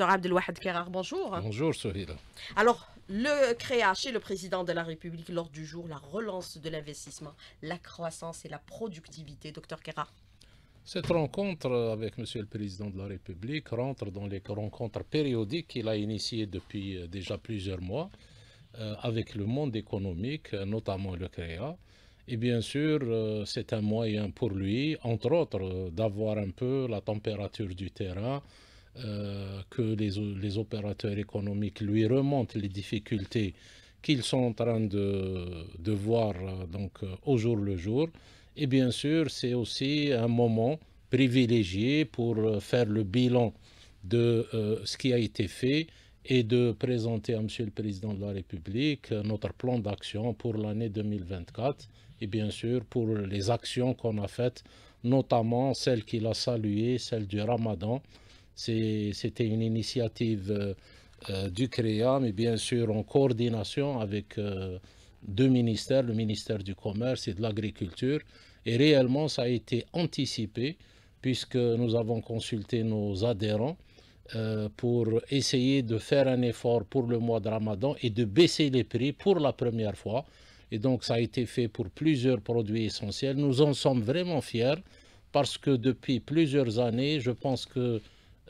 Docteur Abdelwahed Kerar, bonjour. Bonjour, Sohila. Alors, le CREA chez le président de la République lors du jour, la relance de l'investissement, la croissance et la productivité. Docteur Kerar. Cette rencontre avec M. le Président de la République rentre dans les rencontres périodiques qu'il a initiées depuis euh, déjà plusieurs mois euh, avec le monde économique, notamment le CREA. Et bien sûr, euh, c'est un moyen pour lui, entre autres, d'avoir un peu la température du terrain, euh, que les, opérateurs économiques lui remontent les difficultés qu'ils sont en train de, voir euh, donc, euh, au jour le jour. Et bien sûr, c'est aussi un moment privilégié pour faire le bilan de ce qui a été fait et de présenter à Monsieur le Président de la République notre plan d'action pour l'année 2024 et bien sûr pour les actions qu'on a faites, notamment celles qu'il a saluées, celles du Ramadan, c'était une initiative euh, euh, du CREA, mais bien sûr en coordination avec euh, deux ministères, le ministère du Commerce et de l'Agriculture. Et réellement, ça a été anticipé puisque nous avons consulté nos adhérents pour essayer de faire un effort pour le mois de Ramadan et de baisser les prix pour la première fois. Et donc ça a été fait pour plusieurs produits essentiels. Nous en sommes vraiment fiers parce que depuis plusieurs années, je pense que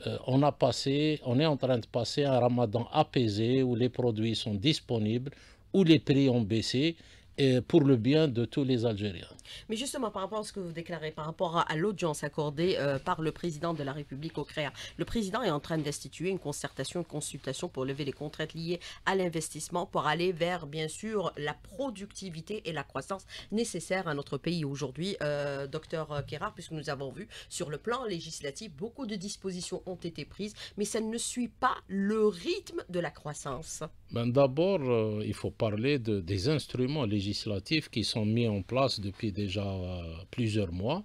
euh, passé, on est en train de passer un ramadan apaisé où les produits sont disponibles, où les prix ont baissé et pour le bien de tous les Algériens. Mais justement, par rapport à ce que vous déclarez, par rapport à, l'audience accordée euh, par le président de la République au CREA, le président est en train d'instituer une concertation, une consultation pour lever les contraintes liées à l'investissement, pour aller vers, bien sûr, la productivité et la croissance nécessaires à notre pays aujourd'hui. Euh, docteur Kérard, puisque nous avons vu sur le plan législatif, beaucoup de dispositions ont été prises, mais ça ne suit pas le rythme de la croissance. Ben, d'abord, euh, il faut parler de, des instruments législatifs qui sont mis en place depuis déjà euh, plusieurs mois.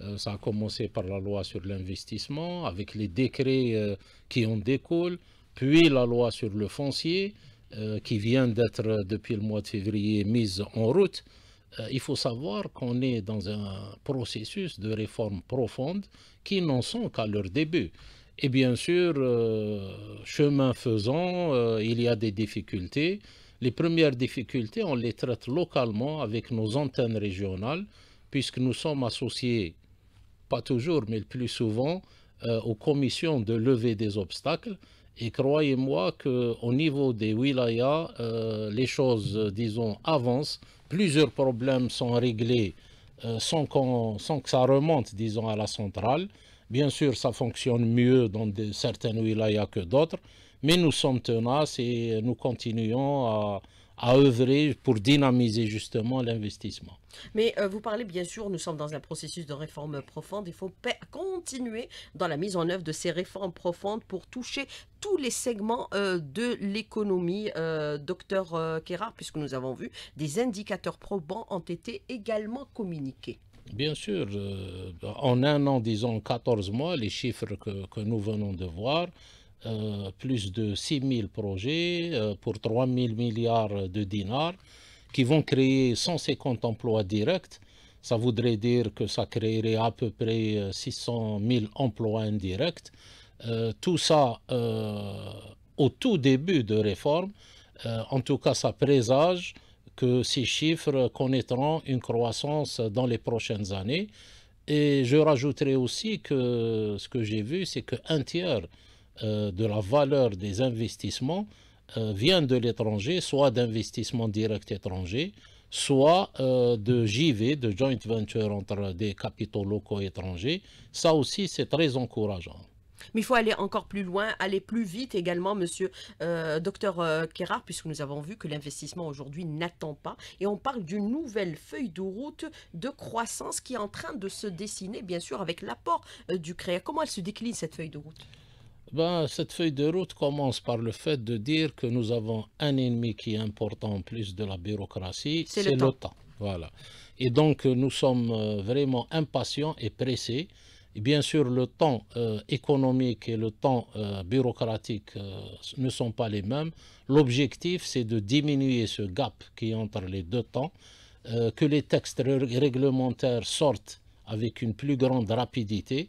Euh, ça a commencé par la loi sur l'investissement, avec les décrets euh, qui en découlent, puis la loi sur le foncier, qui vient d'être depuis le mois de février mise en route. il faut savoir qu'on est dans un processus de réforme profonde qui n'en sont qu'à leur début. Et bien sûr, chemin faisant, il y a des difficultés. Les premières difficultés, on les traite localement avec nos antennes régionales, puisque nous sommes associés, pas toujours, mais le plus souvent, euh, aux commissions de lever des obstacles. Et croyez-moi qu'au niveau des wilayas, euh, les choses, disons, avancent. Plusieurs problèmes sont réglés euh, sans, que ça remonte, disons, à la centrale. Bien sûr, ça fonctionne mieux dans certaines wilayas que d'autres, mais nous sommes tenaces et nous continuons à, œuvrer pour dynamiser justement l'investissement. Mais euh, vous parlez bien sûr, nous sommes dans un processus de réforme profonde. Il faut continuer dans la mise en œuvre de ces réformes profondes pour toucher tous les segments euh, de l'économie. Euh, docteur Kérard, puisque nous avons vu, des indicateurs probants ont été également communiqués. Bien sûr, en un an, disons 14 mois, les chiffres que nous venons de voir, euh, plus de 6 000 projets euh, pour 3 000 milliards de dinars qui vont créer 150 emplois directs. Ça voudrait dire que ça créerait à peu près 600 euh, 000 emplois indirects. tout ça au tout début de réforme. en tout cas, ça présage que ces chiffres connaîtront une croissance dans les prochaines années. Et je rajouterai aussi que ce que j'ai vu, c'est qu'un tiers euh, de la valeur des investissements euh, vient de l'étranger, soit d'investissements directs étrangers, soit euh, de JV, de joint venture entre des capitaux locaux étrangers. Ça aussi, c'est très encourageant. Mais il faut aller encore plus loin, aller plus vite également, monsieur Dr. docteur puisque nous avons vu que l'investissement aujourd'hui n'attend pas. Et on parle d'une nouvelle feuille de route de croissance qui est en train de se dessiner, bien sûr, avec l'apport du CREA. Comment elle se décline, cette feuille de route ben, cette feuille de route commence par le fait de dire que nous avons un ennemi qui est important en plus de la bureaucratie, c'est l'OTAN. Voilà. Et donc, euh, nous sommes euh, vraiment impatients et pressés. bien sûr, le temps euh, économique et le temps bureaucratique ne sont pas les mêmes. L'objectif, c'est de diminuer ce gap qui est entre les deux temps, que les textes réglementaires sortent avec une plus grande rapidité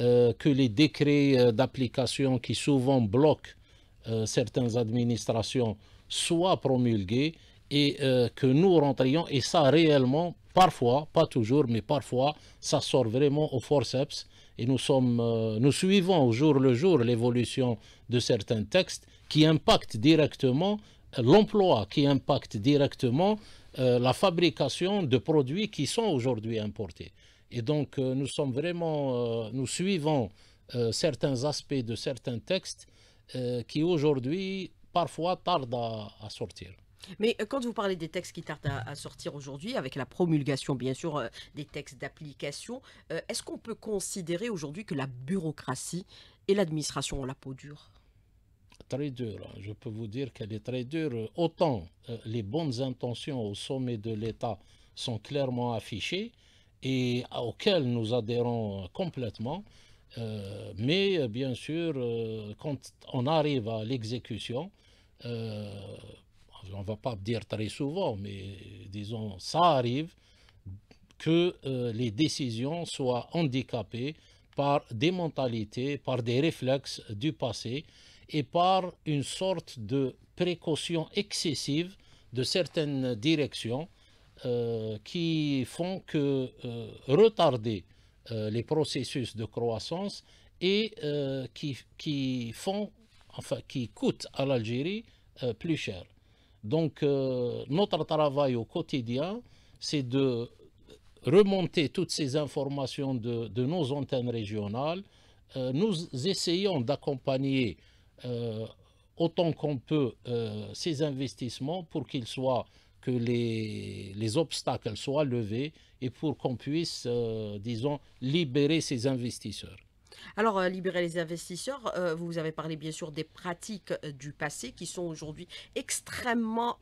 euh, que les décrets euh, d'application qui souvent bloquent euh, certaines administrations soient promulgués et que nous rentrions, et ça réellement, parfois, pas toujours, mais parfois, ça sort vraiment au forceps et nous, sommes, nous suivons au jour le jour l'évolution de certains textes qui impactent directement l'emploi, qui impactent directement la fabrication de produits qui sont aujourd'hui importés. Et donc, euh, nous sommes vraiment, euh, nous suivons euh, certains aspects de certains textes qui aujourd'hui, parfois, tardent à, à sortir. Mais quand vous parlez des textes qui tardent à, sortir aujourd'hui, avec la promulgation bien sûr des textes d'application, est-ce qu'on peut considérer aujourd'hui que la bureaucratie et l'administration ont la peau dure Très dure. Je peux vous dire qu'elle est très dure. Autant les bonnes intentions au sommet de l'État sont clairement affichées, et auquel nous adhérons euh, complètement. Euh, mais euh, bien sûr, quand on arrive à l'exécution, on ne va pas dire très souvent, mais disons, ça arrive que les décisions soient handicapées par des mentalités, par des réflexes du passé et par une sorte de précaution excessive de certaines directions euh, qui font que euh, retarder euh, les processus de croissance et qui, qui, font, enfin, qui coûtent à l'Algérie plus cher. Donc, notre travail au quotidien, c'est de remonter toutes ces informations de, de nos antennes régionales. nous essayons d'accompagner autant qu'on peut ces investissements pour qu'ils soient que les, obstacles soient levés et pour qu'on puisse, euh, disons, libérer ces investisseurs. Alors, euh, libérer les investisseurs, euh, vous avez parlé bien sûr des pratiques euh, du passé qui sont aujourd'hui extrêmement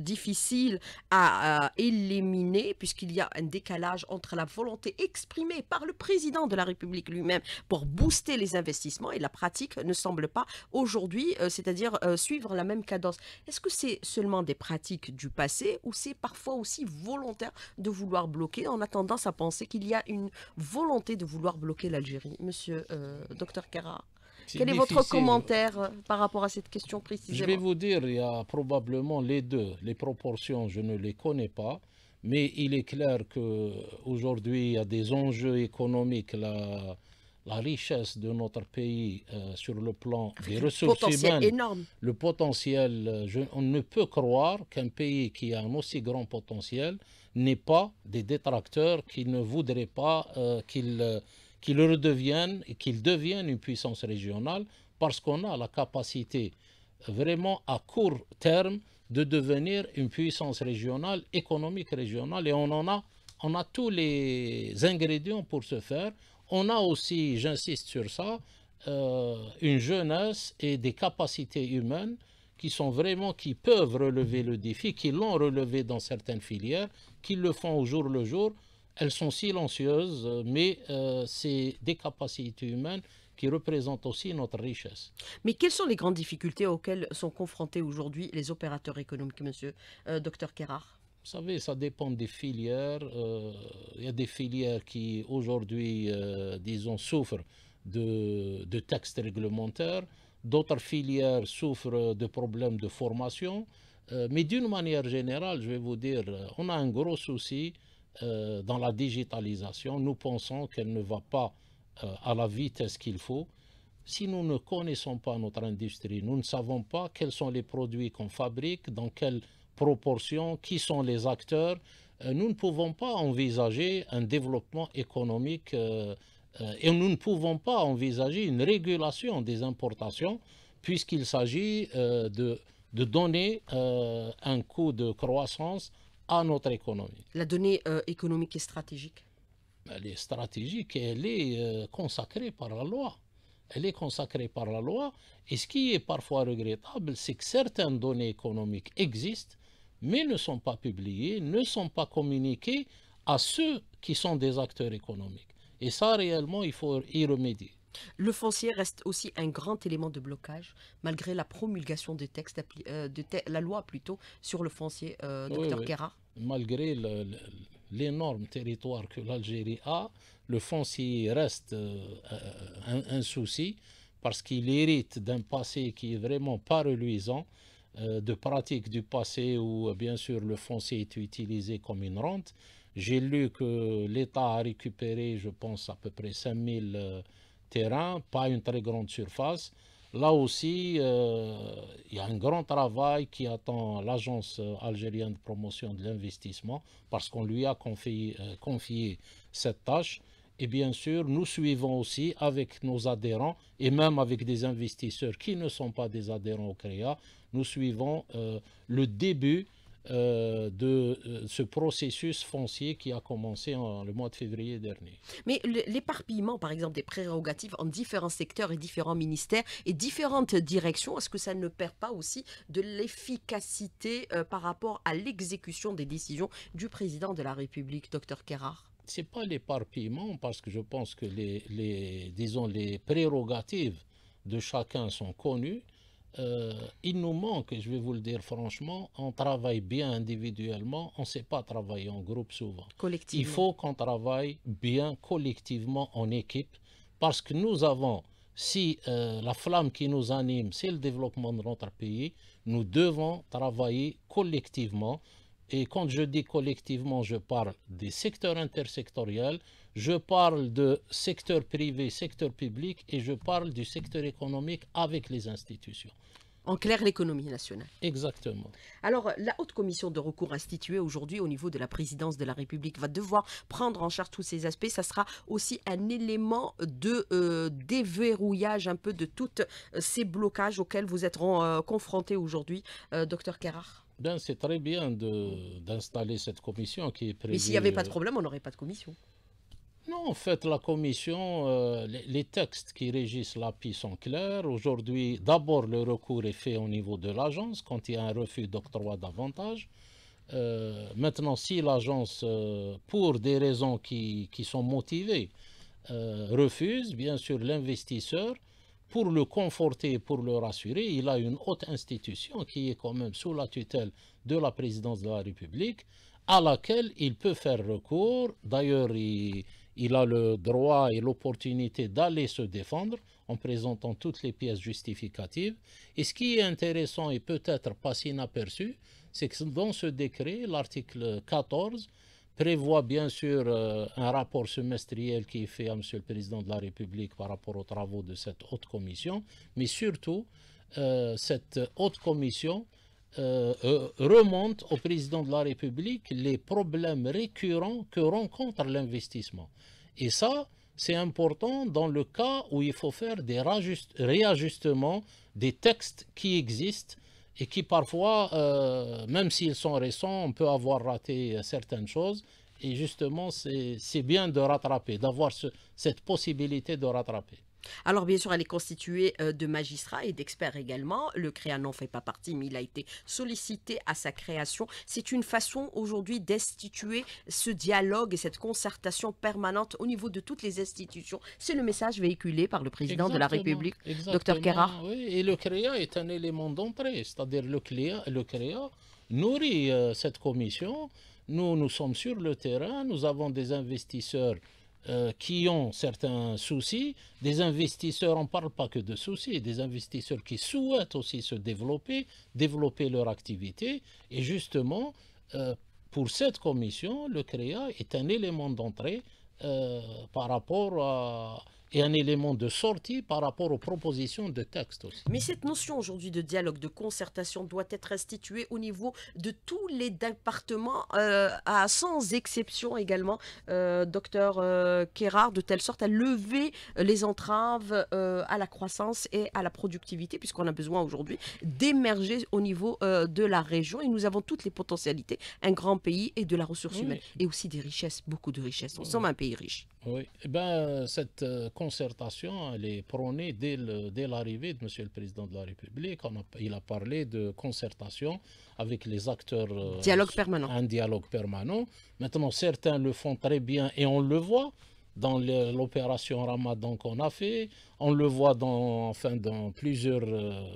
difficiles à, éliminer puisqu'il y a un décalage entre la volonté exprimée par le président de la République lui-même pour booster les investissements et la pratique ne semble pas aujourd'hui, c'est-à-dire suivre la même cadence. Est-ce que c'est seulement des pratiques du passé ou c'est parfois aussi volontaire de vouloir bloquer On a tendance à penser qu'il y a une volonté de vouloir bloquer l'Algérie. Monsieur monsieur euh, docteur Kara Quel est votre commentaire euh, par rapport à cette question précisément Je vais vous dire, il y a probablement les deux. Les proportions, je ne les connais pas. Mais il est clair qu'aujourd'hui, il y a des enjeux économiques. La, la richesse de notre pays euh, sur le plan des ressources humaines, énorme. le potentiel, on ne peut croire qu'un pays qui a un aussi grand potentiel n'est pas des détracteurs qui ne voudraient pas qu'il qu'ils redeviennent et qu'ils deviennent une puissance régionale parce qu'on a la capacité vraiment à court terme de devenir une puissance régionale, économique régionale, et on en a, on a tous les ingrédients pour ce faire. On a aussi, j'insiste sur ça, euh, une jeunesse et des capacités humaines qui sont vraiment, qui peuvent relever le défi, qui l'ont relevé dans certaines filières, qui le font au jour le jour, elles sont silencieuses, mais euh, c'est des capacités humaines qui représentent aussi notre richesse. Mais quelles sont les grandes difficultés auxquelles sont confrontés aujourd'hui les opérateurs économiques, monsieur euh, docteur vous savez, ça dépend des filières. Euh, il y a des filières qui aujourd'hui, euh, disons, souffrent de, de textes réglementaires. D'autres filières souffrent de problèmes de formation. mais d'une manière générale, je vais vous dire, on a un gros souci euh, dans la digitalisation, nous pensons qu'elle ne va pas euh, à la vitesse qu'il faut. Si nous ne connaissons pas notre industrie, nous ne savons pas quels sont les produits qu'on fabrique, dans quelles proportions, qui sont les acteurs, euh, nous ne pouvons pas envisager un développement économique et nous ne pouvons pas envisager une régulation des importations puisqu'il s'agit de, de, donner un coût de croissance notre économie. La donnée euh, économique est stratégique Elle est stratégique et elle est euh, consacrée par la loi. Elle est consacrée par la loi. Et ce qui est parfois regrettable, c'est que certaines données économiques existent, mais ne sont pas publiées, ne sont pas communiquées à ceux qui sont des acteurs économiques. Et ça, réellement, il faut y remédier. Le foncier reste aussi un grand élément de blocage, malgré la promulgation des textes, euh, de la loi plutôt, sur le foncier, euh, docteur Kera. Malgré l'énorme territoire que l'Algérie a, le foncier reste euh, un, souci, parce qu'il hérite d'un passé qui est vraiment pas reluisant, de pratiques du passé où, bien sûr, le foncier est utilisé comme une rente. J'ai lu que l'État a récupéré, je pense, à peu près 5000 terrain, pas une très grande surface. Là aussi, euh, il y a un grand travail qui attend l'Agence algérienne de promotion de l'investissement parce qu'on lui a confié, euh, confié, cette tâche. Et bien sûr, nous suivons aussi avec nos adhérents et même avec des investisseurs qui ne sont pas des adhérents au CREA, nous suivons euh, le début euh, de euh, ce processus foncier qui a commencé en, le mois de février dernier. Mais l'éparpillement, par exemple, des prérogatives en différents secteurs et différents ministères et différentes directions, est-ce que ça ne perd pas aussi de l'efficacité euh, par rapport à l'exécution des décisions du président de la République, Dr Ce c'est pas l'éparpillement parce que je pense que disons, les prérogatives de chacun sont connues euh, il nous manque, je vais vous le dire franchement, on travaille bien individuellement, on ne sait pas travailler en groupe souvent. Il faut qu'on travaille bien collectivement en équipe parce que nous avons, si euh, la flamme qui nous anime, c'est le développement de notre pays, nous devons travailler collectivement. Et quand je dis collectivement, je parle des secteurs intersectoriels, je parle de secteur privé, secteur public, et je parle du secteur économique avec les institutions. En clair, l'économie nationale. Exactement. Alors, la haute commission de recours instituée aujourd'hui au niveau de la présidence de la République va devoir prendre en charge tous ces aspects. Ça sera aussi un élément de euh, déverrouillage un peu de tous euh, ces blocages auxquels vous êtes euh, confrontés aujourd'hui, docteur Kerrard. Ben, c'est très bien d'installer cette commission qui est prévue. Mais s'il n'y avait pas de problème, on n'aurait pas de commission. Non, en fait, la commission, euh, les, textes qui régissent l'API sont clairs. Aujourd'hui, d'abord, le recours est fait au niveau de l'agence quand il y a un refus d'octroi d'avantage. Euh, maintenant, si l'agence, euh, pour des raisons qui, sont motivées, refuse, bien sûr, l'investisseur, pour le conforter, pour le rassurer, il a une haute institution qui est quand même sous la tutelle de la présidence de la République, à laquelle il peut faire recours. D'ailleurs, il il a le droit et l'opportunité d'aller se défendre en présentant toutes les pièces justificatives. Et ce qui est intéressant et peut-être pas si inaperçu, c'est que dans ce décret, l'article 14 prévoit bien sûr euh, un rapport semestriel qui est fait à M. le Président de la République par rapport aux travaux de cette haute commission, mais surtout, euh, cette haute commission euh, euh, remontent au président de la République les problèmes récurrents que rencontre l'investissement. Et ça, c'est important dans le cas où il faut faire des réajustements des textes qui existent et qui parfois, euh, même s'ils sont récents, on peut avoir raté euh, certaines choses. Et justement, c'est bien de rattraper, d'avoir cette possibilité de rattraper. Alors bien sûr, elle est constituée euh, de magistrats et d'experts également. Le CREA n'en fait pas partie, mais il a été sollicité à sa création. C'est une façon aujourd'hui d'instituer ce dialogue et cette concertation permanente au niveau de toutes les institutions. C'est le message véhiculé par le président de la République, docteur Kera. Oui, et le CREA est un élément d'entrée, c'est-à-dire le le CREA nourrit euh, cette commission. Nous, nous sommes sur le terrain, nous avons des investisseurs euh, qui ont certains soucis, des investisseurs, on ne parle pas que de soucis, des investisseurs qui souhaitent aussi se développer, développer leur activité. Et justement, euh, pour cette commission, le CREA est un élément d'entrée euh, par rapport à et un élément de sortie par rapport aux propositions de texte aussi. Mais cette notion aujourd'hui de dialogue, de concertation doit être instituée au niveau de tous les départements, euh, à, sans exception également, euh, docteur euh, de telle sorte à lever les entraves à la croissance et à la productivité, puisqu'on a besoin aujourd'hui d'émerger au niveau de la région. Et nous avons toutes les potentialités, un grand pays et de la ressource humaine, et aussi des richesses, beaucoup de richesses. Nous sommes un pays riche. Oui, eh ben, cette euh, concertation, elle est prônée dès l'arrivée de M. le Président de la République. il a parlé de concertation avec les acteurs. Euh, dialogue permanent. Un dialogue permanent. Maintenant, certains le font très bien et on le voit dans l'opération Ramadan qu'on a fait. On le voit dans, enfin, dans plusieurs, euh,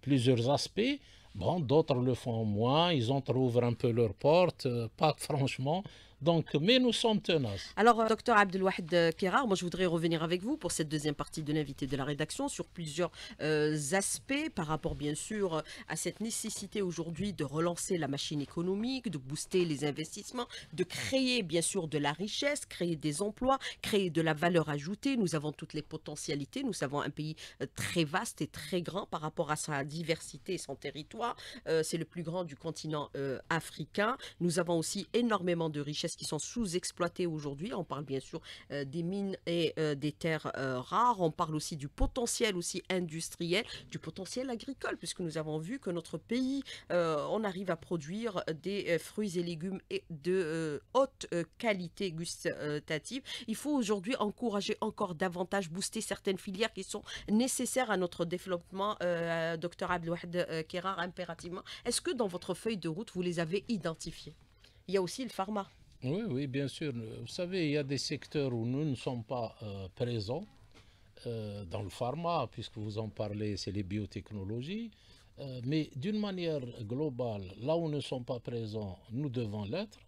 plusieurs aspects. Bon, d'autres le font moins, ils ont trouvé un peu leur porte, pas franchement donc, mais nous sommes tenaces. Alors, euh, docteur Abdelwahid euh, Kerar, moi je voudrais revenir avec vous pour cette deuxième partie de l'invité de la rédaction sur plusieurs euh, aspects par rapport bien sûr à cette nécessité aujourd'hui de relancer la machine économique, de booster les investissements, de créer bien sûr de la richesse, créer des emplois, créer de la valeur ajoutée. Nous avons toutes les potentialités, nous avons un pays très vaste et très grand par rapport à sa diversité et son territoire. C'est le plus grand du continent africain. Nous avons aussi énormément de richesses qui sont sous exploités aujourd'hui. On parle bien sûr euh, des mines et euh, des terres euh, rares. On parle aussi du potentiel aussi industriel, du potentiel agricole, puisque nous avons vu que notre pays, on arrive à produire des fruits et légumes de haute qualité gustative. Il faut aujourd'hui encourager encore davantage, booster certaines filières qui sont nécessaires à notre développement. docteur Abdelwahid Kerar, impérativement. Est-ce que dans votre feuille de route, vous les avez identifiés Il y a aussi le pharma. Oui, oui, bien sûr. Vous savez, il y a des secteurs où nous ne sommes pas euh, présents. Euh, dans le pharma, puisque vous en parlez, c'est les biotechnologies. Euh, mais d'une manière globale, là où nous ne sommes pas présents, nous devons l'être.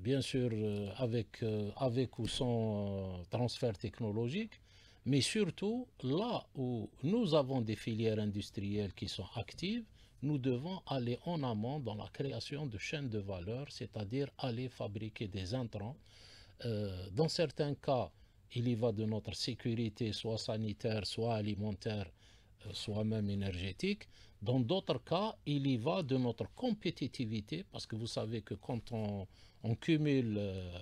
bien sûr, avec, avec ou sans transfert technologique. Mais surtout, là où nous avons des filières industrielles qui sont actives, nous devons aller en amont dans la création de chaînes de valeur, c'est-à-dire aller fabriquer des intrants. Euh, dans certains cas, il y va de notre sécurité, soit sanitaire, soit alimentaire, euh, soit même énergétique. Dans d'autres cas, il y va de notre compétitivité, parce que vous savez que quand on, cumule, euh,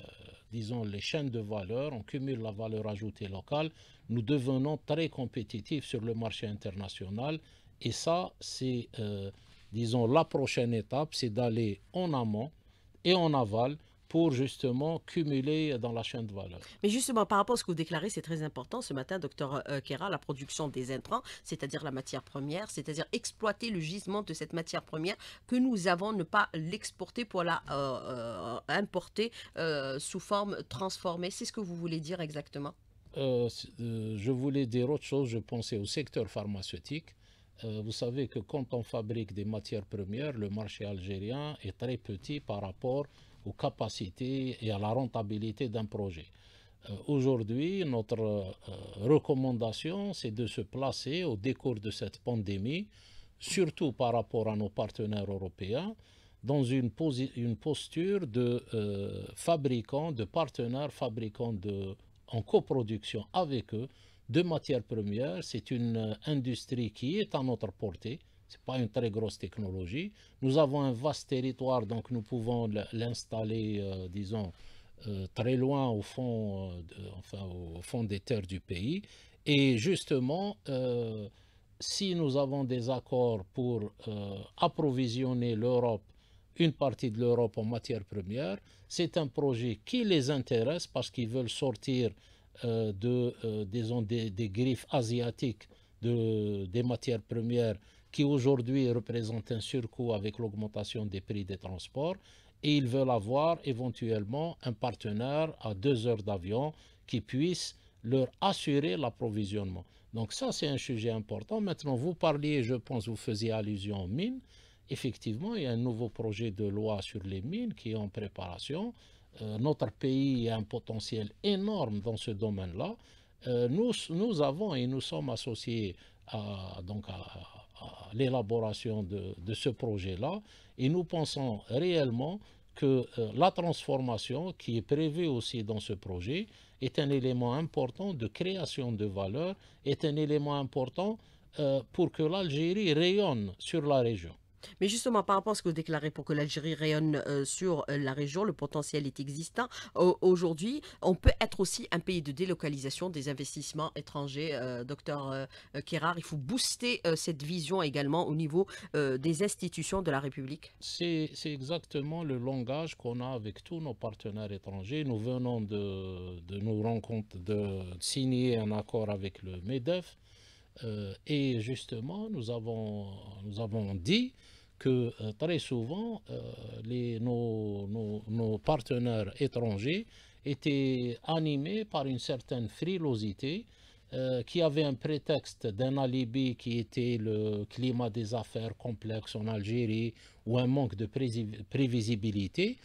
disons, les chaînes de valeur, on cumule la valeur ajoutée locale, nous devenons très compétitifs sur le marché international et ça, c'est, euh, disons, la prochaine étape, c'est d'aller en amont et en aval pour justement cumuler dans la chaîne de valeur. Mais justement, par rapport à ce que vous déclarez, c'est très important ce matin, docteur euh, Kera, la production des intrants, c'est-à-dire la matière première, c'est-à-dire exploiter le gisement de cette matière première que nous avons, ne pas l'exporter pour la euh, importer sous forme transformée. C'est ce que vous voulez dire exactement Je voulais dire autre chose, je pensais au secteur pharmaceutique euh, vous savez que quand on fabrique des matières premières, le marché algérien est très petit par rapport aux capacités et à la rentabilité d'un projet. Euh, aujourd'hui, notre euh, recommandation, c'est de se placer au décours de cette pandémie, surtout par rapport à nos partenaires européens, dans une, posture de fabricants, de partenaires fabricants de, en coproduction avec eux, de matières premières. C'est une euh, industrie qui est à notre portée. Ce n'est pas une très grosse technologie. Nous avons un vaste territoire, donc nous pouvons l'installer, euh, disons, euh, très loin au fond, au fond des terres du pays. Et justement, si nous avons des accords pour approvisionner l'Europe, une partie de l'Europe en matières premières, c'est un projet qui les intéresse parce qu'ils veulent sortir euh, de, euh, des, griffes asiatiques de, des matières premières qui aujourd'hui représentent un surcoût avec l'augmentation des prix des transports. Et ils veulent avoir éventuellement un partenaire à deux heures d'avion qui puisse leur assurer l'approvisionnement. Donc ça, c'est un sujet important. Maintenant, vous parliez, je pense, vous faisiez allusion aux mines. Effectivement, il y a un nouveau projet de loi sur les mines qui est en préparation. Euh, notre pays a un potentiel énorme dans ce domaine-là. Euh, nous, nous avons et nous sommes associés à, donc à, l'élaboration de, ce projet-là et nous pensons réellement que euh, la transformation qui est prévue aussi dans ce projet est un élément important de création de valeur, est un élément important pour que l'Algérie rayonne sur la région. Mais justement, par rapport à ce que vous déclarez pour que l'Algérie rayonne euh, sur euh, la région, le potentiel est existant. Aujourd'hui, on peut être aussi un pays de délocalisation des investissements étrangers. Euh, docteur Kérard, il faut booster cette vision également au niveau des institutions de la République. C'est exactement le langage qu'on a avec tous nos partenaires étrangers. Nous venons de, de nous rencontrer, de signer un accord avec le MEDEF euh, et justement, nous avons, nous avons dit que euh, très souvent, euh, les, nos, nos, partenaires étrangers étaient animés par une certaine frilosité qui avait un prétexte d'un alibi qui était le climat des affaires complexes en Algérie ou un manque de prévisibilité.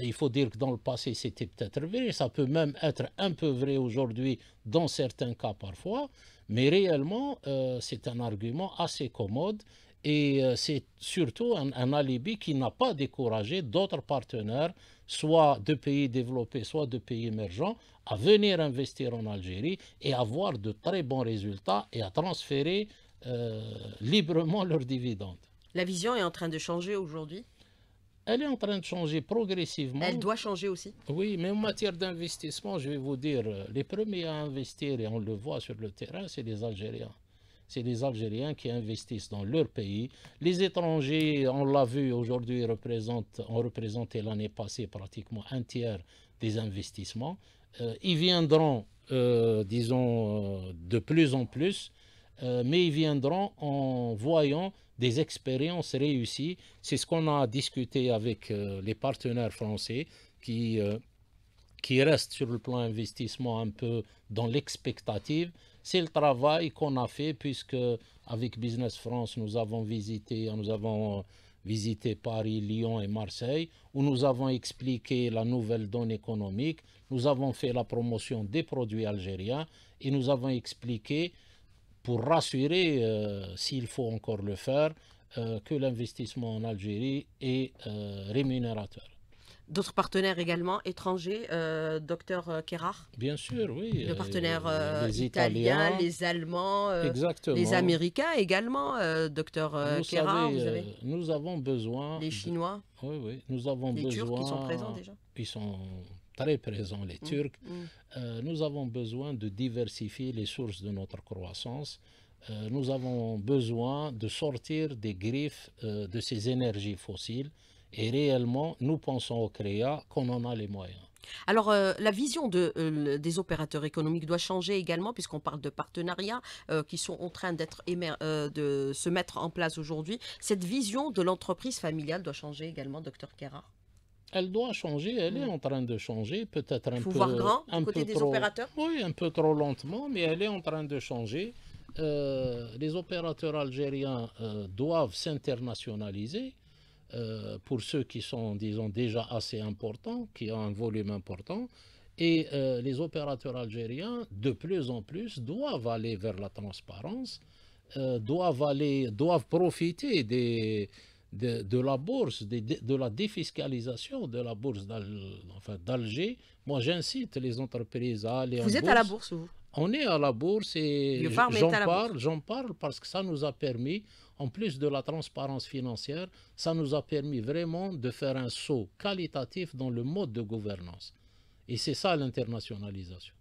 Il faut dire que dans le passé, c'était peut-être vrai, ça peut même être un peu vrai aujourd'hui dans certains cas parfois, mais réellement, euh, c'est un argument assez commode et euh, c'est surtout un, alibi qui n'a pas découragé d'autres partenaires, soit de pays développés, soit de pays émergents, à venir investir en Algérie et avoir de très bons résultats et à transférer euh, librement leurs dividendes. La vision est en train de changer aujourd'hui elle est en train de changer progressivement. Elle doit changer aussi Oui, mais en matière d'investissement, je vais vous dire, euh, les premiers à investir, et on le voit sur le terrain, c'est les Algériens. C'est les Algériens qui investissent dans leur pays. Les étrangers, on l'a vu aujourd'hui, ont représenté l'année passée pratiquement un tiers des investissements. Euh, ils viendront, euh, disons, de plus en plus, mais ils viendront en voyant des expériences réussies. C'est ce qu'on a discuté avec euh, les partenaires français qui, euh, qui restent sur le plan investissement un peu dans l'expectative. C'est le travail qu'on a fait puisque avec Business France, nous avons visité, nous avons euh, visité Paris, Lyon et Marseille, où nous avons expliqué la nouvelle donne économique, nous avons fait la promotion des produits algériens et nous avons expliqué pour rassurer, euh, s'il faut encore le faire, euh, que l'investissement en Algérie est euh, rémunérateur. D'autres partenaires également étrangers, docteur Kerrard Bien sûr, oui. Le partenaire les Italiens, Italiens, les Allemands, les Américains également, docteur Vous savez, Nous avons besoin. Les Chinois. Oui, oui. Nous avons les besoin. Turcs, qui sont présents déjà. sont très présents, les mm, Turcs. Mm. Euh, nous avons besoin de diversifier les sources de notre croissance. Euh, nous avons besoin de sortir des griffes euh, de ces énergies fossiles. Et réellement, nous pensons au CREA qu'on en a les moyens. Alors, la vision de, des opérateurs économiques doit changer également, puisqu'on parle de partenariats qui sont en train de se mettre en place aujourd'hui. Cette vision de l'entreprise familiale doit changer également, docteur Kera elle doit changer, elle est mm. en train de changer, peut-être un peu, un côté trop, opérateurs. Oui, un peu trop lentement, mais elle est en train de changer. Euh, les opérateurs algériens euh, doivent s'internationaliser euh, pour ceux qui sont, disons, déjà assez importants, qui ont un volume important. Et les opérateurs algériens, de plus en plus, doivent aller vers la transparence, doivent, aller, doivent profiter des, de, la bourse, de, de, la défiscalisation de la bourse d'Alger, moi j'incite les entreprises à aller en bourse. Vous êtes à la bourse, vous on est à la bourse et parle, j'en parle parce que ça nous a permis, en plus de la transparence financière, ça nous a permis vraiment de faire un saut qualitatif dans le mode de gouvernance. Et c'est ça l'internationalisation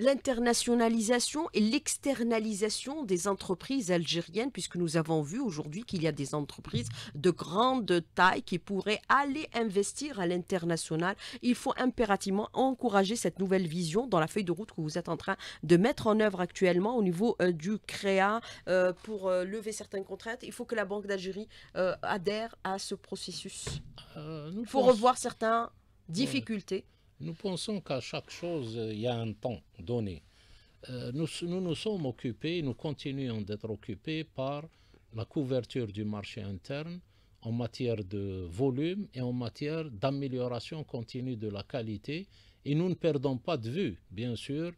l'internationalisation et l'externalisation des entreprises algériennes, puisque nous avons vu aujourd'hui qu'il y a des entreprises de grande taille qui pourraient aller investir à l'international. Il faut impérativement encourager cette nouvelle vision dans la feuille de route que vous êtes en train de mettre en œuvre actuellement au niveau euh, du CREA euh, pour euh, lever certaines contraintes. Il faut que la Banque d'Algérie adhère à ce processus. Il faut revoir certaines difficultés. Nous pensons qu'à chaque chose, euh, il y a un temps donné. Euh, nous, nous, nous sommes occupés, nous continuons d'être occupés par la couverture du marché interne en matière de volume et en matière d'amélioration continue de la qualité. Et nous ne perdons pas de vue, bien sûr,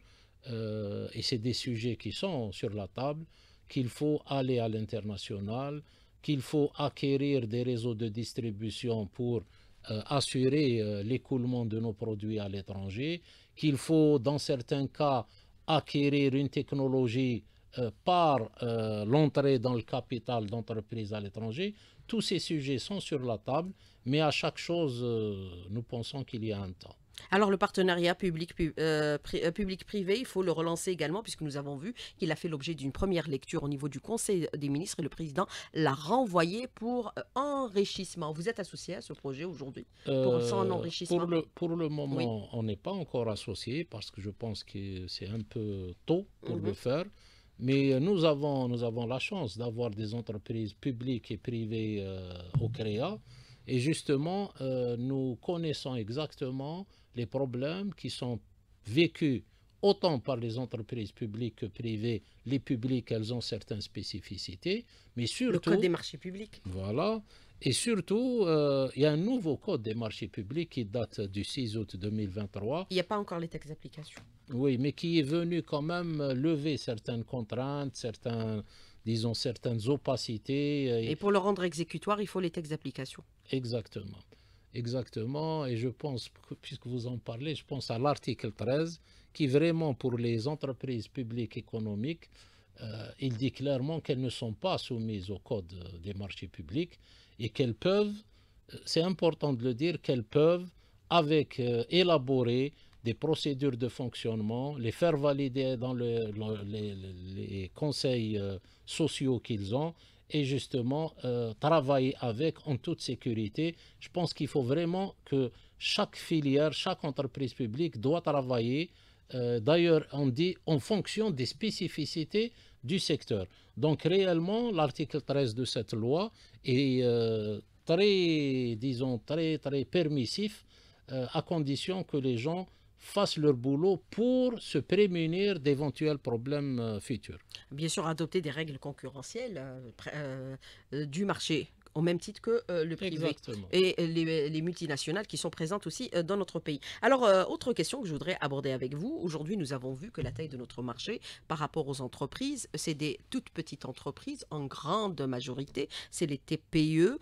euh, et c'est des sujets qui sont sur la table, qu'il faut aller à l'international, qu'il faut acquérir des réseaux de distribution pour euh, assurer euh, l'écoulement de nos produits à l'étranger, qu'il faut dans certains cas acquérir une technologie euh, par l'entrée dans le capital d'entreprises à l'étranger. Tous ces sujets sont sur la table, mais à chaque chose, nous pensons qu'il y a un temps. Alors le partenariat euh, euh, public-privé, il faut le relancer également puisque nous avons vu qu'il a fait l'objet d'une première lecture au niveau du Conseil des ministres et le président l'a renvoyé pour euh, enrichissement. Vous êtes associé à ce projet aujourd'hui pour son enrichissement pour le, moment, on n'est pas encore associé parce que je pense que c'est un peu tôt pour le mhm. faire. Mais nous avons, nous avons la chance d'avoir des entreprises publiques et privées au CREA. Et justement, nous connaissons exactement les problèmes qui sont vécus autant par les entreprises publiques que privées. Les publiques, elles ont certaines spécificités, mais surtout... Le code des marchés publics. Voilà. Et surtout, euh, il y a un nouveau code des marchés publics qui date du 6 août 2023. Il n'y a pas encore les textes d'application. Oui, mais qui est venu quand même lever certaines contraintes, certains, disons, certaines opacités. Euh, Et pour le rendre exécutoire, il faut les textes d'application. Exactement. Exactement, et je pense, puisque vous en parlez, je pense à l'article 13 qui vraiment pour les entreprises publiques économiques, euh, il dit clairement qu'elles ne sont pas soumises au code des marchés publics et qu'elles peuvent, euh, c'est important de le dire, qu'elles peuvent, avec euh, élaborer des procédures de fonctionnement, les faire valider dans le, les, conseils sociaux qu'ils ont et justement euh, travailler avec en toute sécurité. Je pense qu'il faut vraiment que chaque filière, chaque entreprise publique doit travailler, euh, d'ailleurs on dit, en fonction des spécificités du secteur. Donc réellement, l'article 13 de cette loi est euh, très, disons, très, très permissif, à condition que les gens fassent leur boulot pour se prémunir d'éventuels problèmes euh, futurs. Bien sûr, adopter des règles concurrentielles euh, euh, du marché au même titre que euh, le privé et euh, les, multinationales qui sont présentes aussi euh, dans notre pays. Alors, autre question que je voudrais aborder avec vous. Aujourd'hui, nous avons vu que la taille de notre marché par rapport aux entreprises, c'est des toutes petites entreprises en grande majorité, c'est les TPE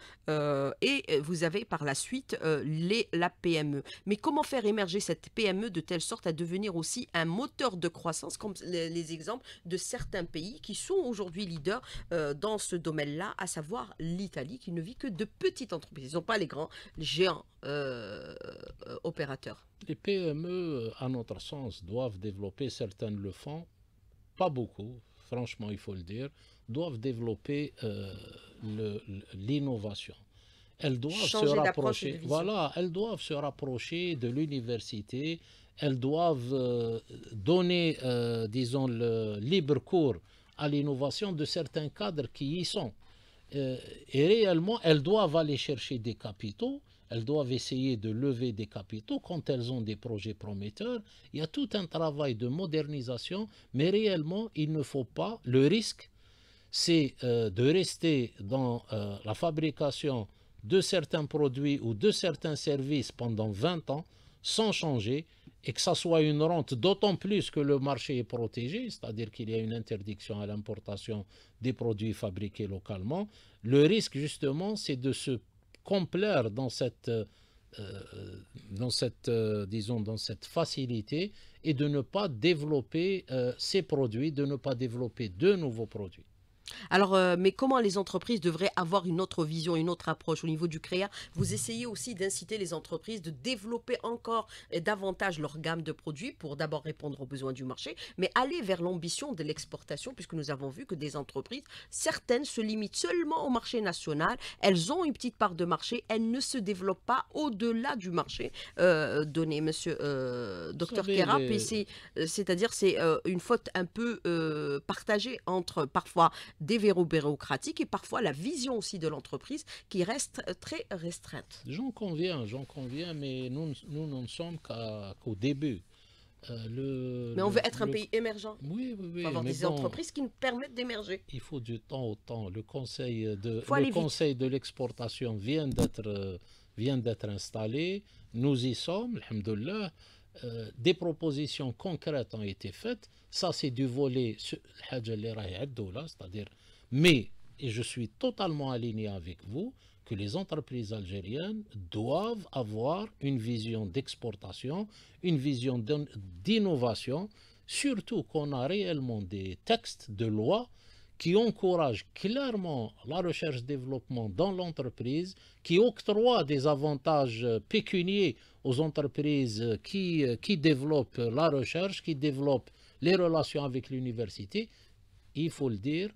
et vous avez par la suite les, la PME. Mais comment faire émerger cette PME de telle sorte à devenir aussi un moteur de croissance, comme les exemples de certains pays qui sont aujourd'hui leaders dans ce domaine-là, à savoir l'Italie qui ne vit que de petites entreprises. Ils n'ont pas les grands géants euh, euh, opérateurs. Les PME, euh, à notre sens, doivent développer, certaines le font, pas beaucoup, franchement, il faut le dire, doivent développer l'innovation. Elles doivent se rapprocher. Voilà, elles doivent se rapprocher de l'université. Elles doivent donner, disons, le libre cours à l'innovation de certains cadres qui y sont. Euh, et réellement, elles doivent aller chercher des capitaux, elles doivent essayer de lever des capitaux quand elles ont des projets prometteurs. Il y a tout un travail de modernisation, mais réellement, il ne faut pas. Le risque, c'est euh, de rester dans euh, la fabrication de certains produits ou de certains services pendant 20 ans sans changer et que ça soit une rente, d'autant plus que le marché est protégé, c'est-à-dire qu'il y a une interdiction à l'importation des produits fabriqués localement, le risque justement c'est de se complaire dans cette, euh, euh, dans cette, euh, disons, dans cette facilité et de ne pas développer ces produits, de ne pas développer de nouveaux produits. Alors, euh, mais comment les entreprises devraient avoir une autre vision, une autre approche au niveau du créa Vous essayez aussi d'inciter les entreprises de développer encore davantage leur gamme de produits pour d'abord répondre aux besoins du marché, mais aller vers l'ambition de l'exportation, puisque nous avons vu que des entreprises, certaines se limitent seulement au marché national, elles ont une petite part de marché, elles ne se développent pas au-delà du marché euh, donné, monsieur Dr. Euh, docteur Kera, c'est-à-dire c'est une faute un peu partagée entre parfois des verrous bureaucratiques et parfois la vision aussi de l'entreprise qui reste très restreinte. J'en conviens, j'en conviens, mais nous, nous n'en sommes qu'au début. Euh, le, mais on veut être un pays émergent. Oui, oui, oui. avoir des entreprises qui nous permettent d'émerger. Il faut du temps au temps. Le conseil de, de l'exportation vient d'être, euh, vient d'être installé. Nous y sommes, alhamdoulilah. Euh, des propositions concrètes ont été faites. Ça, c'est du volet c'est-à-dire, mais, et je suis totalement aligné avec vous, que les entreprises algériennes doivent avoir une vision d'exportation, une vision d'innovation, surtout qu'on a réellement des textes de loi qui encourage clairement la recherche-développement dans l'entreprise, qui octroie des avantages pécuniers aux entreprises qui, qui développent la recherche, qui développent les relations avec l'université, il faut le dire,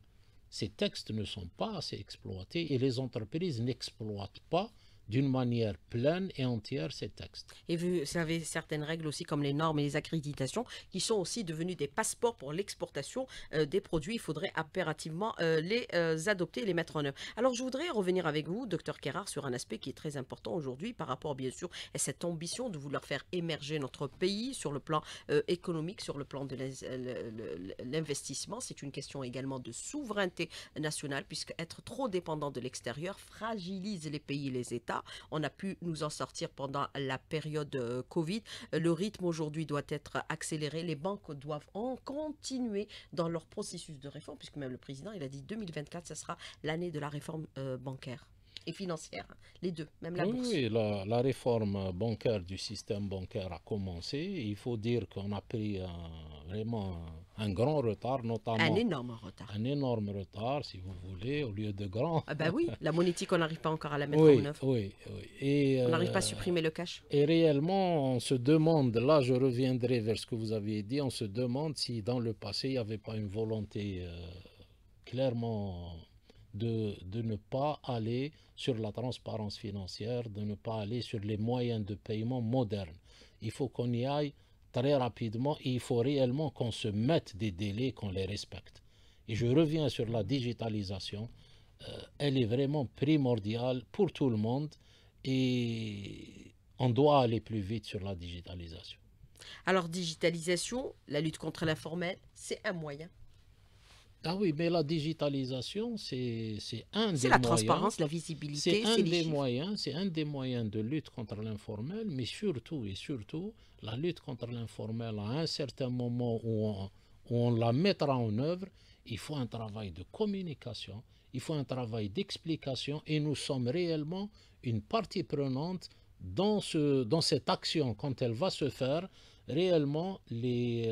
ces textes ne sont pas assez exploités et les entreprises n'exploitent pas d'une manière pleine et entière ces textes. Et vous savez, certaines règles aussi comme les normes et les accréditations qui sont aussi devenues des passeports pour l'exportation euh, des produits. Il faudrait impérativement euh, les euh, adopter et les mettre en œuvre. Alors je voudrais revenir avec vous, docteur Kerrar, sur un aspect qui est très important aujourd'hui par rapport bien sûr à cette ambition de vouloir faire émerger notre pays sur le plan économique, sur le plan de l'investissement. C'est une question également de souveraineté nationale puisque être trop dépendant de l'extérieur fragilise les pays et les États on a pu nous en sortir pendant la période euh, Covid. Le rythme aujourd'hui doit être accéléré. Les banques doivent en continuer dans leur processus de réforme, puisque même le président, il a dit 2024, ce sera l'année de la réforme euh, bancaire et financière, hein. les deux, même la oui, Oui, la, réforme bancaire du système bancaire a commencé. Il faut dire qu'on a pris euh, vraiment un grand retard, notamment. Un énorme retard. Un énorme retard, si vous voulez, au lieu de grand. Ah ben oui, la monétique, on n'arrive pas encore à la mettre en œuvre. Oui, oui. Et, on n'arrive pas à euh, supprimer le cash. Et réellement, on se demande, là je reviendrai vers ce que vous aviez dit, on se demande si dans le passé, il n'y avait pas une volonté euh, clairement de, de ne pas aller sur la transparence financière, de ne pas aller sur les moyens de paiement modernes. Il faut qu'on y aille très rapidement il faut réellement qu'on se mette des délais, qu'on les respecte. Et je reviens sur la digitalisation. Euh, elle est vraiment primordiale pour tout le monde et on doit aller plus vite sur la digitalisation. Alors digitalisation, la lutte contre l'informel, c'est un moyen ah oui, mais la digitalisation, c'est un des moyens. C'est la transparence, la visibilité. C'est un, des moyens, c'est un des moyens de lutte contre l'informel, mais surtout et surtout, la lutte contre l'informel, à un certain moment où on, on la mettra en œuvre, il faut un travail de communication, il faut un travail d'explication, et nous sommes réellement une partie prenante dans, ce, dans cette action quand elle va se faire réellement,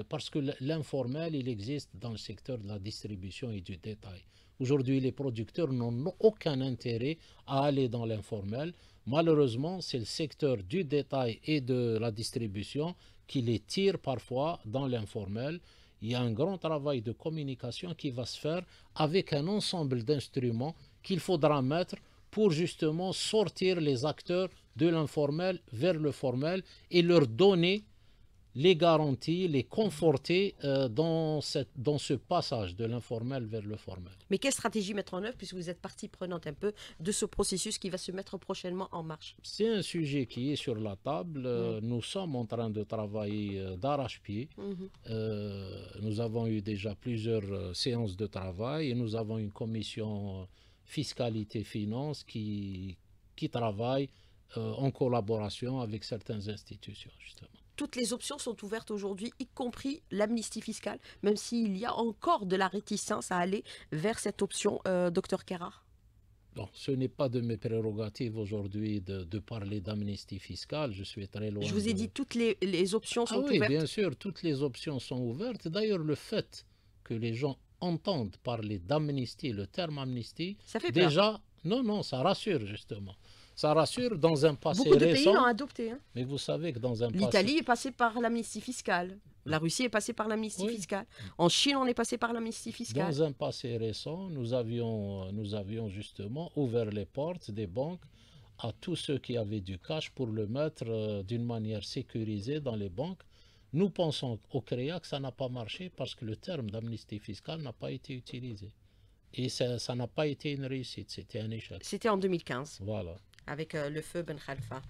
parce que l'informel, il existe dans le secteur de la distribution et du détail. Aujourd'hui, les producteurs n'ont aucun intérêt à aller dans l'informel. Malheureusement, c'est le secteur du détail et de la distribution qui les tire parfois dans l'informel. Il y a un grand travail de communication qui va se faire avec un ensemble d'instruments qu'il faudra mettre pour justement sortir les acteurs de l'informel vers le formel et leur donner les garantir, les conforter euh, dans, dans ce passage de l'informel vers le formel. Mais quelle stratégie mettre en œuvre puisque vous êtes partie prenante un peu de ce processus qui va se mettre prochainement en marche C'est un sujet qui est sur la table. Euh, mm. Nous sommes en train de travailler euh, d'arrache-pied. Mm-hmm. nous avons eu déjà plusieurs séances de travail et nous avons une commission fiscalité-finance qui, qui travaille en collaboration avec certaines institutions justement toutes les options sont ouvertes aujourd'hui, y compris l'amnistie fiscale, même s'il y a encore de la réticence à aller vers cette option, euh, docteur Kerrard ce n'est pas de mes prérogatives aujourd'hui de, parler d'amnistie fiscale. Je suis très loin. Je vous ai dit toutes les, options sont ah oui, bien sûr, toutes les options sont ouvertes. D'ailleurs, le fait que les gens entendent parler d'amnistie, le terme amnistie, déjà, non, non, ça rassure justement. Ça rassure dans un passé Beaucoup de récent, pays l'ont adopté. Hein. Mais vous savez que dans un L'Italie est passée par l'amnistie fiscale. La Russie est passée par l'amnistie fiscale. En Chine, on est passé par l'amnistie fiscale. Dans un passé récent, nous avions, nous avions justement ouvert les portes des banques à tous ceux qui avaient du cash pour le mettre euh, d'une manière sécurisée dans les banques. Nous pensons au CREA que ça n'a pas marché parce que le terme d'amnistie fiscale n'a pas été utilisé. Et ça n'a pas été une réussite, c'était un échec. C'était en 2015. Voilà avec euh, le feu Ben Khalfa,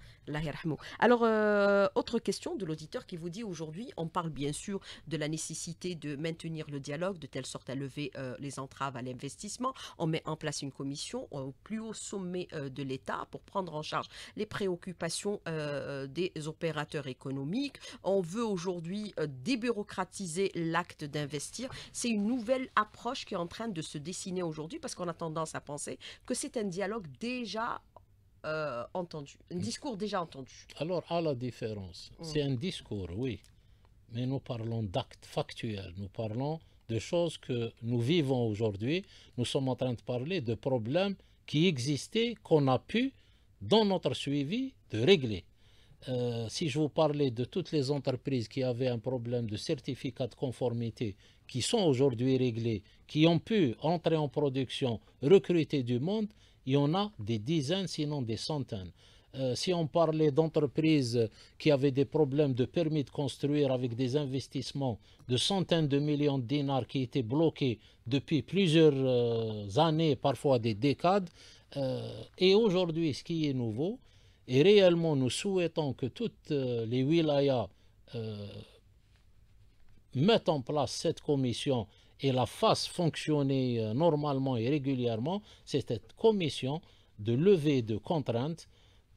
Alors, euh, autre question de l'auditeur qui vous dit aujourd'hui, on parle bien sûr de la nécessité de maintenir le dialogue de telle sorte à lever euh, les entraves à l'investissement. On met en place une commission au plus haut sommet de l'État pour prendre en charge les préoccupations des opérateurs économiques. On veut aujourd'hui débureaucratiser l'acte d'investir. C'est une nouvelle approche qui est en train de se dessiner aujourd'hui parce qu'on a tendance à penser que c'est un dialogue déjà euh, entendu, un discours déjà entendu. Alors, à la différence, mm. c'est un discours, oui, mais nous parlons d'actes factuels, nous parlons de choses que nous vivons aujourd'hui, nous sommes en train de parler de problèmes qui existaient, qu'on a pu, dans notre suivi, de régler. Euh, si je vous parlais de toutes les entreprises qui avaient un problème de certificat de conformité, qui sont aujourd'hui réglés, qui ont pu entrer en production, recruter du monde, il y en a des dizaines, sinon des centaines. Euh, si on parlait d'entreprises qui avaient des problèmes de permis de construire avec des investissements de centaines de millions de dinars qui étaient bloqués depuis plusieurs euh, années, parfois des décades, euh, et aujourd'hui, ce qui est nouveau, et réellement nous souhaitons que toutes les wilayas mettent en place cette commission et la fasse fonctionner euh, normalement et régulièrement, c'est cette commission de levée de contraintes.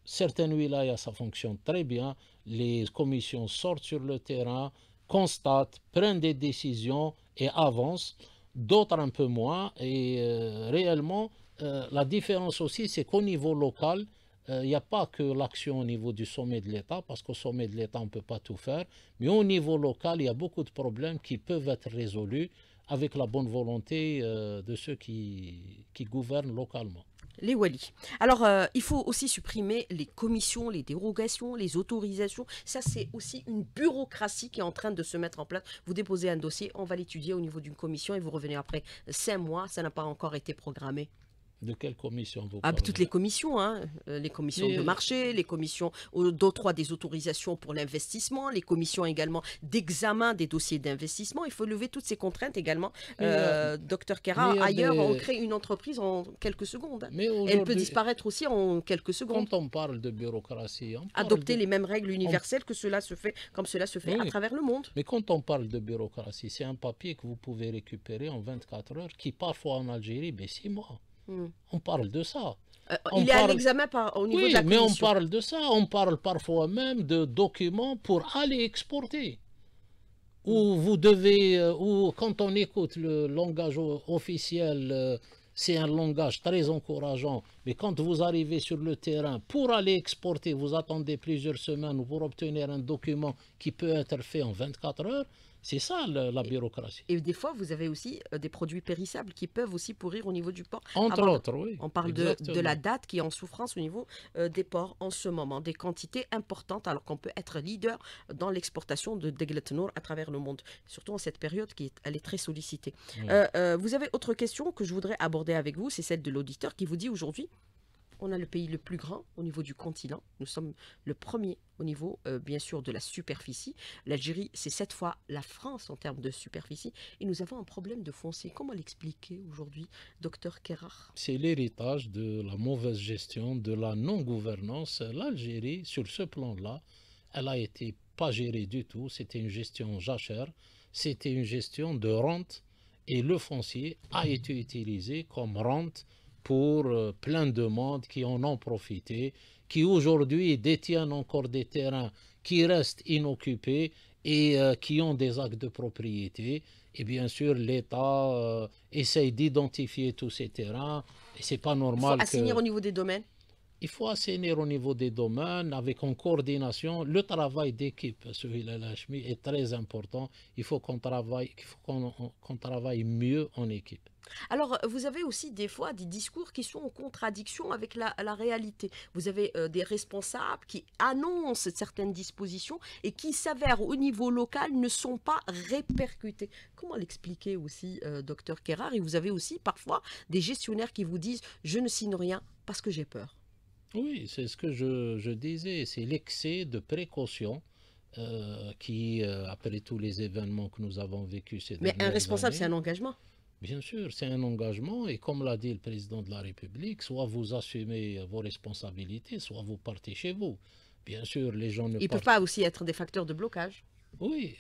Certaines nuits-là, ça fonctionne très bien. Les commissions sortent sur le terrain, constatent, prennent des décisions et avancent. D'autres un peu moins. Et euh, réellement, euh, la différence aussi, c'est qu'au niveau local, il n'y a pas que l'action au niveau du sommet de l'État, parce qu'au sommet de l'État, on ne peut pas tout faire, mais au niveau local, il y a beaucoup de problèmes qui peuvent être résolus avec la bonne volonté euh, de ceux qui, gouvernent localement. Les Wali. Alors, euh, il faut aussi supprimer les commissions, les dérogations, les autorisations. Ça, c'est aussi une bureaucratie qui est en train de se mettre en place. Vous déposez un dossier, on va l'étudier au niveau d'une commission et vous revenez après. cinq mois, ça n'a pas encore été programmé. De quelle commission vous parlez ah, bah, Toutes les commissions, hein. euh, les commissions de euh, marché, les commissions d'octroi des autorisations pour l'investissement, les commissions également d'examen des dossiers d'investissement. Il faut lever toutes ces contraintes également. Euh, docteur Kera, ailleurs, on crée une entreprise en quelques secondes. Elle peut disparaître aussi en quelques secondes. Quand on parle de bureaucratie, adopter les mêmes règles universelles que cela se fait, comme cela se fait à travers le monde. Mais quand on parle de bureaucratie, c'est un papier que vous pouvez récupérer en 24 heures, qui parfois en Algérie, mais six mois. Hmm. On parle de ça. Euh, il y a un examen par... au niveau de la mais on parle de ça. On parle parfois même de documents pour aller exporter. Ou hmm. vous devez, euh, ou quand on écoute le langage officiel, euh, c'est un langage très encourageant. Mais quand vous arrivez sur le terrain pour aller exporter, vous attendez plusieurs semaines pour obtenir un document qui peut être fait en 24 heures. C'est ça la, bureaucratie. Et, des fois, vous avez aussi euh, des produits périssables qui peuvent aussi pourrir au niveau du port. Entre ah, autres, oui. On parle de, la date qui est en souffrance au niveau euh, des ports en ce moment, des quantités importantes, alors qu'on peut être leader dans l'exportation de Degletnour à travers le monde, surtout en cette période qui est, très sollicitée. Euh, vous avez autre question que je voudrais aborder avec vous, c'est celle de l'auditeur qui vous dit aujourd'hui on a le pays le plus grand au niveau du continent. Nous sommes le premier au niveau, euh, bien sûr, de la superficie. L'Algérie, c'est cette fois la France en termes de superficie. Et nous avons un problème de foncier. Comment l'expliquer aujourd'hui, docteur Kerar C'est l'héritage de la mauvaise gestion, de la non-gouvernance. L'Algérie, sur ce plan-là, elle a été pas gérée du tout. C'était une gestion jachère. C'était une gestion de rente. Et le foncier a été utilisé comme rente pour euh, plein de monde qui en ont profité, qui aujourd'hui détiennent encore des terrains qui restent inoccupés et euh, qui ont des actes de propriété. Et bien sûr, l'État euh, essaye d'identifier tous ces terrains. Et c'est pas normal. Il faut assainir au niveau des domaines Il faut assainir au niveau des domaines avec en coordination. Le travail d'équipe sur Hachmi est très important. Il faut qu'on travaille, travaille mieux en équipe. Alors, euh, vous avez aussi des fois des discours qui sont en contradiction avec la, réalité. Vous avez euh, des responsables qui annoncent certaines dispositions et qui s'avèrent au niveau local ne sont pas répercutées. Comment l'expliquer aussi, euh, docteur Kerrar Et vous avez aussi parfois des gestionnaires qui vous disent « je ne signe rien parce que j'ai peur ». Oui, c'est ce que je, disais, c'est l'excès de précaution qui, après tous les événements que nous avons vécus ces Mais un responsable, c'est un engagement Bien sûr, c'est un engagement et comme l'a dit le président de la République, soit vous assumez vos responsabilités, soit vous partez chez vous. Bien sûr, les gens ne Il peut pas aussi être des facteurs de blocage. Oui,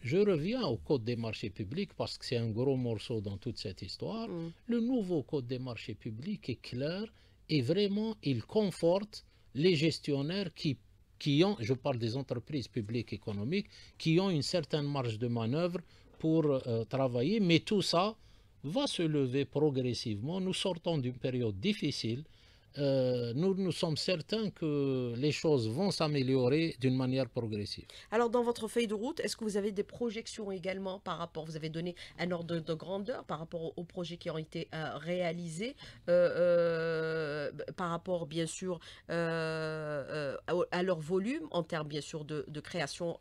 je reviens au Code des marchés publics parce que c'est un gros morceau dans toute cette histoire. Mm. Le nouveau Code des marchés publics est clair et vraiment, il conforte les gestionnaires qui qui ont, je parle des entreprises publiques économiques, qui ont une certaine marge de manœuvre pour euh, travailler, mais tout ça va se lever progressivement. Nous sortons d'une période difficile euh, nous, nous sommes certains que les choses vont s'améliorer d'une manière progressive. Alors, dans votre feuille de route, est-ce que vous avez des projections également par rapport, vous avez donné un ordre de, grandeur par rapport aux, projets qui ont été euh, réalisés, euh, par rapport, bien sûr, à, leur volume, en termes, bien sûr, de, de création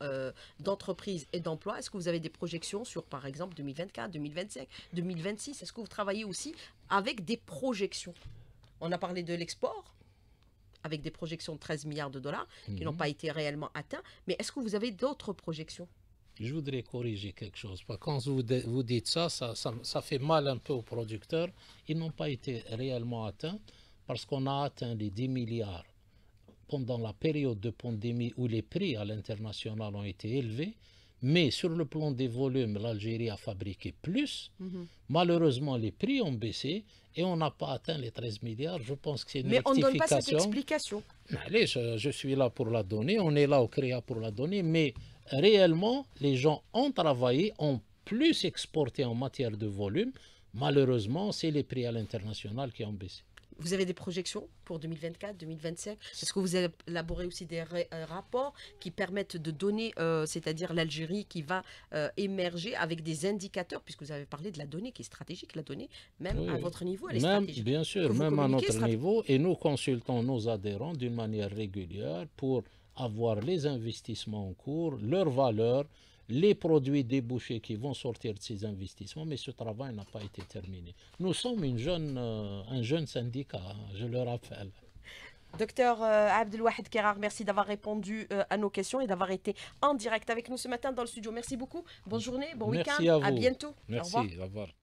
d'entreprises et d'emplois Est-ce que vous avez des projections sur, par exemple, 2024, 2025, 2026 Est-ce que vous travaillez aussi avec des projections on a parlé de l'export avec des projections de 13 milliards de dollars qui mhm. n'ont pas été réellement atteints. Mais est-ce que vous avez d'autres projections Je voudrais corriger quelque chose. Quand vous, dites ça ça, fait mal un peu aux producteurs. Ils n'ont pas été réellement atteints parce qu'on a atteint les 10 milliards pendant la période de pandémie où les prix à l'international ont été élevés. Mais sur le plan des volumes, l'Algérie a fabriqué plus. Mhm. Malheureusement, les prix ont baissé et on n'a pas atteint les 13 milliards. Je pense que c'est une Mais on ne donne pas cette explication. Allez, je, je, suis là pour la donner. On est là au CREA pour la donner. Mais réellement, les gens ont travaillé, ont plus exporté en matière de volume. Malheureusement, c'est les prix à l'international qui ont baissé. Vous avez des projections pour 2024, 2025 Est-ce que vous élaborez aussi des euh, rapports qui permettent de donner, euh, c'est-à-dire l'Algérie qui va euh, émerger avec des indicateurs, puisque vous avez parlé de la donnée qui est stratégique, la donnée, même à votre niveau, même, Bien sûr, même à notre niveau, et nous consultons nos adhérents d'une manière régulière pour avoir les investissements en cours, leurs valeur, les produits débouchés qui vont sortir de ces investissements, mais ce travail n'a pas été terminé. Nous sommes une jeune, euh, un jeune syndicat, hein, je le rappelle. Docteur euh, Abdelwahid Kerar, merci d'avoir répondu euh, à nos questions et d'avoir été en direct avec nous ce matin dans le studio. Merci beaucoup. Bonne journée, bon week-end. À, bientôt. Merci, au revoir. Au revoir.